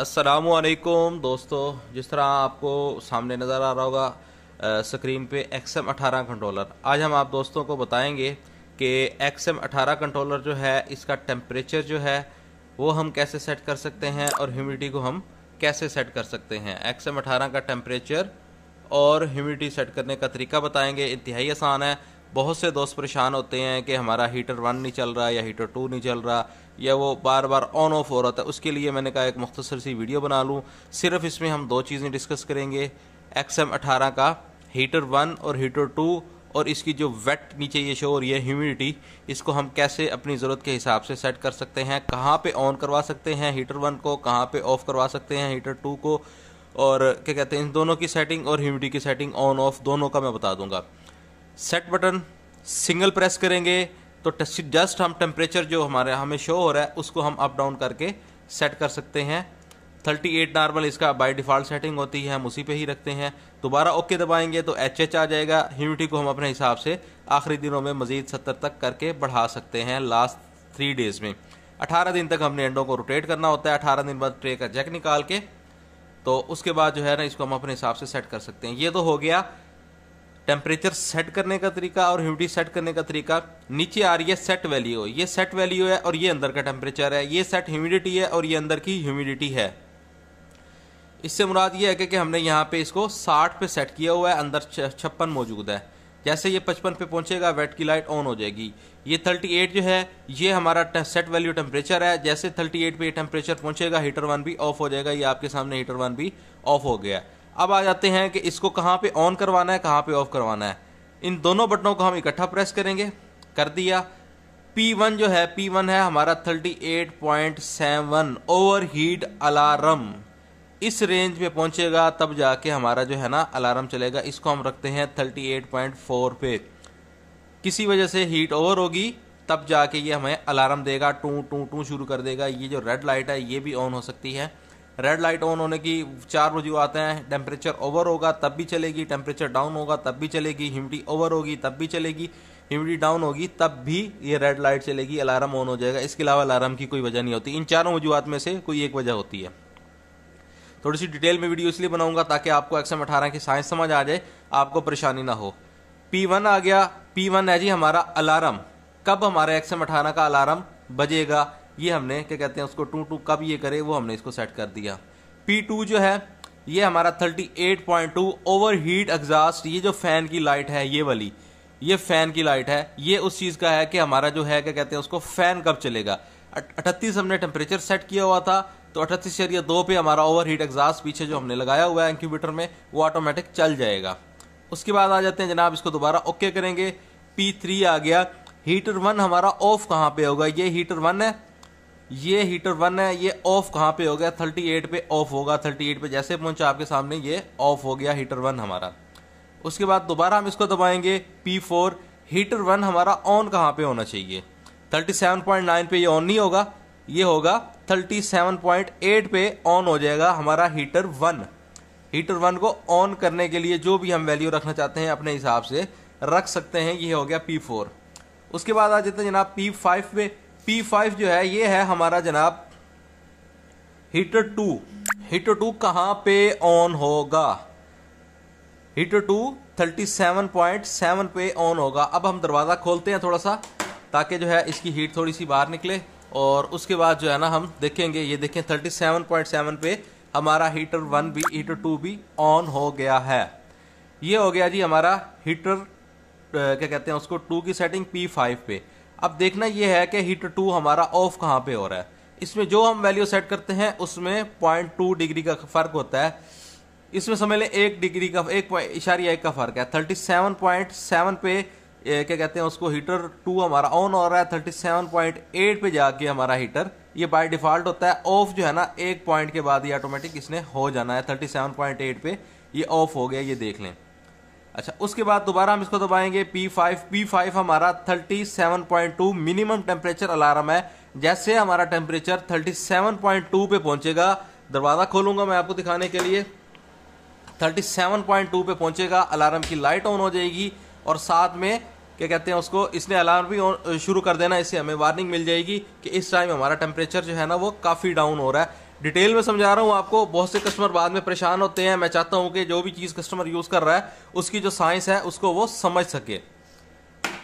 असलकुम दोस्तों जिस तरह आपको सामने नज़र आ रहा होगा स्क्रीन पे एक्स एम अठारह कंट्रोलर आज हम आप दोस्तों को बताएंगे कि एक्स एम अठारह कंट्रोलर जो है इसका टेम्परेचर जो है वो हम कैसे सेट कर सकते हैं और ह्यूमिडिटी को हम कैसे सेट कर सकते हैं एक्स एम अठारह का टेम्परेचर और ह्यूमिडिटी सेट करने का तरीका बताएंगे इंतहाई आसान है बहुत से दोस्त परेशान होते हैं कि हमारा हीटर वन नहीं चल रहा या हीटर टू नहीं चल रहा या वो बार बार ऑन ऑफ हो रहा था उसके लिए मैंने कहा एक मुख्तसर सी वीडियो बना लूँ सिर्फ इसमें हम दो चीज़ें डिस्कस करेंगे एक्स एम अठारह का हीटर वन और हीटर टू और इसकी जो वेट नीचे ये शो और ये ह्यूमिडिटी इसको हम कैसे अपनी ज़रूरत के हिसाब से सेट कर सकते हैं कहाँ पे ऑन करवा सकते हैं हीटर वन को कहाँ पे ऑफ़ करवा सकते हैं हीटर टू को और क्या कहते हैं इन दोनों की सेटिंग और ह्यूमिडिटी की सेटिंग ऑन ऑफ दोनों का मैं बता दूंगा सेट बटन सिंगल प्रेस करेंगे तो जस्ट हम टेम्परेचर जो हमारे हमें शो हो रहा है उसको हम अप डाउन करके सेट कर सकते हैं 38 नॉर्मल इसका बाय डिफ़ॉल्ट सेटिंग होती है हम उसी पे ही रखते हैं दोबारा ओके दबाएंगे तो एच एच आ जाएगा ह्यूमिडिटी को हम अपने हिसाब से आखिरी दिनों में मज़ीद सत्तर तक करके बढ़ा सकते हैं लास्ट थ्री डेज़ में अठारह दिन तक हमने अंडों को रोटेट करना होता है अठारह दिन बाद ट्रे का जैक निकाल के तो उसके बाद जो है ना इसको हम अपने हिसाब से सेट कर सकते हैं ये तो हो गया टेम्परेचर सेट करने का तरीका और ह्यूमिडिटी सेट करने का तरीका नीचे आ रही है सेट वैल्यू ये सेट वैल्यू है और ये अंदर का टेम्परेचर है ये सेट ह्यूमिडिटी है और ये अंदर की ह्यूमिडिटी है इससे मुराद ये है कि, कि हमने यहाँ पे इसको 60 पे सेट किया हुआ है अंदर छप्पन मौजूद है जैसे ये 55 पे पहुंचेगा वेट की लाइट ऑन हो जाएगी ये 38 जो है ये हमारा सेट वैल्यू टेम्परेचर है जैसे 38 पे ये टेम्परेचर पहुंचेगा हीटर वन भी ऑफ हो जाएगा ये आपके सामने हीटर वन भी ऑफ हो गया अब आ जाते हैं कि इसको कहाँ पे ऑन करवाना है कहाँ पे ऑफ करवाना है इन दोनों बटनों को हम इकट्ठा प्रेस करेंगे कर दिया P1 जो है P1 है हमारा 38.7 ओवर हीट अलार्म इस रेंज में पहुंचेगा तब जाके हमारा जो है ना अलार्म चलेगा इसको हम रखते हैं 38.4 पे किसी वजह से हीट ओवर होगी तब जाके ये हमें अलार्म देगा टू टू टू शुरू कर देगा ये जो रेड लाइट है ये भी ऑन हो सकती है रेड लाइट ऑन होने की चार आते हैं टेम्परेचर ओवर होगा तब भी चलेगी टेम्परेचर डाउन होगा तब भी चलेगी ह्यूमिडिटी ओवर होगी तब भी चलेगी ह्यूमिडिटी डाउन होगी तब भी ये रेड लाइट चलेगी अलार्म ऑन हो जाएगा इसके अलावा अलार्म की कोई वजह नहीं होती इन चारों वजूहत में से कोई एक वजह होती है थोड़ी सी डिटेल में वीडियो इसलिए बनाऊंगा ताकि आपको एक्सएम अठारह की साइंस समझ आ जाए आपको परेशानी ना हो पी वन आ गया पी वन है जी हमारा अलार्म कब हमारे एक्सएम अठारह का अलार्म बजेगा ये हमने क्या कहते हैं उसको टू टू कब ये करे वो हमने इसको सेट कर दिया पी टू जो है ये हमारा thirty eight point two over heat exhaust ये जो फैन की लाइट है ये वाली ये फैन की लाइट है ये उस चीज़ का है कि हमारा जो है क्या कहते हैं उसको फैन कब चलेगा अट्ठतीस हमने टेम्परेचर सेट किया हुआ था तो अठतीस एरिया दो पे हमारा ओवर हीट एग्जास्ट पीछे जो हमने लगाया हुआ है इंक्यूबेटर में वो ऑटोमेटिक चल जाएगा उसके बाद आ जाते हैं जनाब इसको दोबारा ओके करेंगे पी थ्री आ गया हीटर वन हमारा ऑफ कहाँ पे होगा ये हीटर वन है ये हीटर वन है ये ऑफ कहाँ पे हो गया थर्टी एट पे ऑफ होगा थर्टी एट पे जैसे पहुंचा आपके सामने ये ऑफ हो गया हीटर वन हमारा उसके बाद दोबारा हम इसको दबाएंगे पी फोर हीटर वन हमारा ऑन कहाँ पे होना चाहिए थर्टी सेवन पॉइंट नाइन पे ये ऑन नहीं होगा ये होगा थर्टी सेवन पॉइंट एट पे ऑन हो जाएगा हमारा हीटर वन हीटर वन को ऑन करने के लिए जो भी हम वैल्यू रखना चाहते हैं अपने हिसाब से रख सकते हैं ये हो गया पी फोर उसके बाद आ जाते हैं जनाब पी फाइव पे P5 जो है ये है हमारा जनाब हीटर टू हीटर टू कहाँ पे ऑन होगा heater two thirty seven point seven पे ऑन होगा अब हम दरवाज़ा खोलते हैं थोड़ा सा ताकि जो है इसकी हीट थोड़ी सी बाहर निकले और उसके बाद जो है ना हम देखेंगे ये देखें थर्टी सेवन पॉइंट सेवन पे हमारा हीटर वन भी हीटर टू भी ऑन हो गया है ये हो गया जी हमारा हीटर क्या कहते हैं उसको टू की सेटिंग पी फाइव पे अब देखना यह है कि हीटर टू हमारा ऑफ कहाँ पे हो रहा है इसमें जो हम वैल्यू सेट करते हैं उसमें पॉइंट टू डिग्री का फर्क होता है इसमें समझ लें एक डिग्री का एक इशारिया एक का फर्क है थर्टी सेवन पॉइंट सेवन पे क्या कहते हैं उसको हीटर टू हमारा ऑन हो रहा है थर्टी सेवन पॉइंट एट पे जाके हमारा हीटर ये बाय डिफ़ॉल्ट होता है ऑफ जो है ना एक पॉइंट के बाद ये ऑटोमेटिक इसने हो जाना है थर्टी सेवन पॉइंट एट पे ये ऑफ हो गया ये देख लें अच्छा उसके बाद दोबारा हम इसको दबाएंगे P5 P5 हमारा 37.2 मिनिमम टेम्परेचर अलार्म है जैसे हमारा टेम्परेचर 37.2 पे पहुंचेगा दरवाज़ा खोलूंगा मैं आपको दिखाने के लिए 37.2 पे पहुंचेगा अलार्म की लाइट ऑन हो जाएगी और साथ में क्या कहते हैं उसको इसने अलार्म भी शुरू कर देना इससे हमें वार्निंग मिल जाएगी कि इस टाइम हमारा टेम्परेचर जो है ना वो काफ़ी डाउन हो रहा है डिटेल में समझा रहा हूँ आपको बहुत से कस्टमर बाद में परेशान होते हैं मैं चाहता हूँ कि जो भी चीज़ कस्टमर यूज़ कर रहा है उसकी जो साइंस है उसको वो समझ सके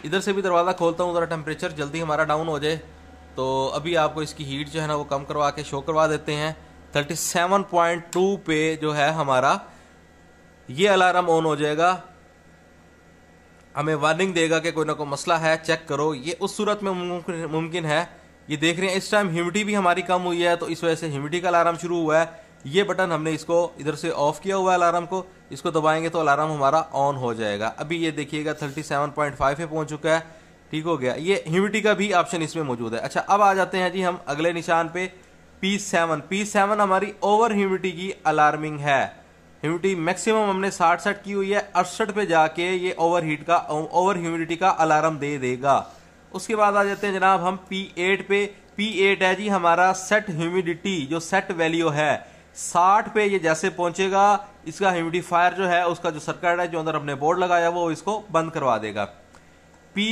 इधर से भी दरवाज़ा खोलता हूँ ज़रा टेम्परेचर जल्दी हमारा डाउन हो जाए तो अभी आपको इसकी हीट जो है ना वो कम करवा के शो करवा देते हैं थर्टी सेवन पॉइंट टू पे जो है हमारा ये अलार्म ऑन हो जाएगा हमें वार्निंग देगा कि कोई ना कोई मसला है चेक करो ये उस सूरत में मुमकिन है ये देख रहे हैं इस टाइम ह्यूमिटी भी हमारी कम हुई है तो इस वजह से ह्यूमिटी का अलार्म शुरू हुआ है ये बटन हमने इसको इधर से ऑफ किया हुआ है अलार्म को इसको दबाएंगे तो अलार्म हमारा ऑन हो जाएगा अभी ये देखिएगा 37.5 पे पहुंच चुका है ठीक हो गया ये ह्यूमिडिटी का भी ऑप्शन इसमें मौजूद है अच्छा अब आ जाते हैं जी हम अगले निशान पे पी सेवन पी सेवन हमारी ओवर ह्यूमिडिटी की अलार्मिंग है ह्यूमिडिटी मैक्सिमम हमने साठ सेट की हुई है अड़सठ पे जाके ये ओवर हीट का ओवर ह्यूमिडिटी का अलार्म दे देगा उसके बाद आ जाते हैं जनाब हम पी एट पे पी एट है जी हमारा सेट ह्यूमिडिटी जो सेट वैल्यू है साठ पे ये जैसे पहुंचेगा इसका ह्यूमिडिफायर जो है उसका जो सर्कट है जो अंदर हमने बोर्ड लगाया वो इसको बंद करवा देगा पी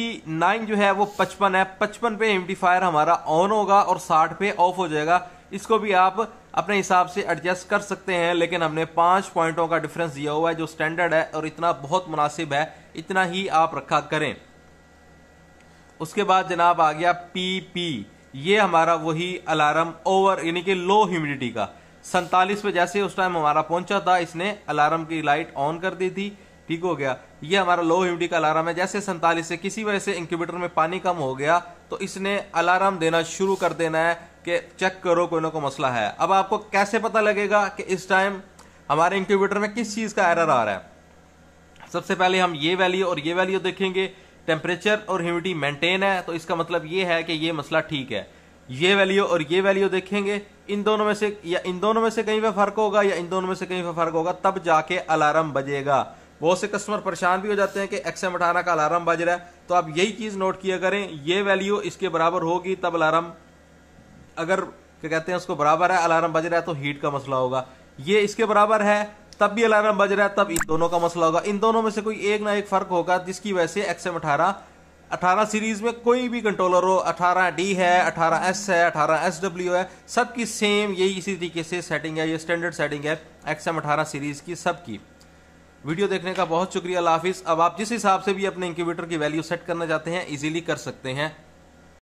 नाइन जो है वो पचपन है पचपन पे ह्यूमिडिफायर हमारा ऑन होगा और साठ पे ऑफ हो जाएगा इसको भी आप अपने हिसाब से एडजस्ट कर सकते हैं लेकिन हमने पांच पॉइंटों का डिफरेंस दिया हुआ है जो स्टैंडर्ड है और इतना बहुत मुनासिब है इतना ही आप रखा करें उसके बाद जनाब आ गया पी पी ये हमारा वही अलार्म ओवर यानी कि लो ह्यूमिडिटी का सैतालीस पे जैसे उस टाइम हमारा पहुंचा था इसने अलार्म की लाइट ऑन कर दी थी ठीक हो गया ये हमारा लो ह्यूमिडिटी का अलार्म है जैसे सैंतालीस से किसी वजह से इंक्यूबेटर में पानी कम हो गया तो इसने अलार्म देना शुरू कर देना है कि चेक करो कोई ना कोई मसला है अब आपको कैसे पता लगेगा कि इस टाइम हमारे इंक्यूबेटर में किस चीज़ का एरर आ रहा है सबसे पहले हम ये वैल्यू और ये वैल्यू देखेंगे टेम्परेचर और ह्यूमिडिटी मेंटेन है तो इसका मतलब ये है कि ये मसला ठीक है ये वैल्यू और ये वैल्यू देखेंगे इन दोनों में से या इन दोनों में से कहीं पर फर्क होगा या इन दोनों में से कहीं पर फर्क होगा तब जाके अलार्म बजेगा बहुत से कस्टमर परेशान भी हो जाते हैं कि एक्सएम अठारह का अलार्म बज रहा है तो आप यही चीज नोट किया करें ये वैल्यू इसके बराबर होगी तब अलार्म अगर क्या कहते हैं उसको बराबर है अलार्म बज रहा है तो हीट का मसला होगा ये इसके बराबर है तब भी अलार्म बज रहा है तब इन दोनों का मसला होगा इन दोनों में से कोई एक ना एक फ़र्क होगा जिसकी वजह से एक्स एम अठारह अठारह सीरीज़ में कोई भी कंट्रोलर हो अठारह डी है अठारह एस है अठारह एस डब्ल्यू है सबकी सेम यही इसी तरीके से सेटिंग है ये स्टैंडर्ड सेटिंग है एक्स एम अठारह सीरीज़ की सबकी वीडियो देखने का बहुत शुक्रिया हाफिज़ अब आप जिस हिसाब से भी अपने इंक्यूबेटर की वैल्यू सेट करना चाहते हैं इजीली कर सकते हैं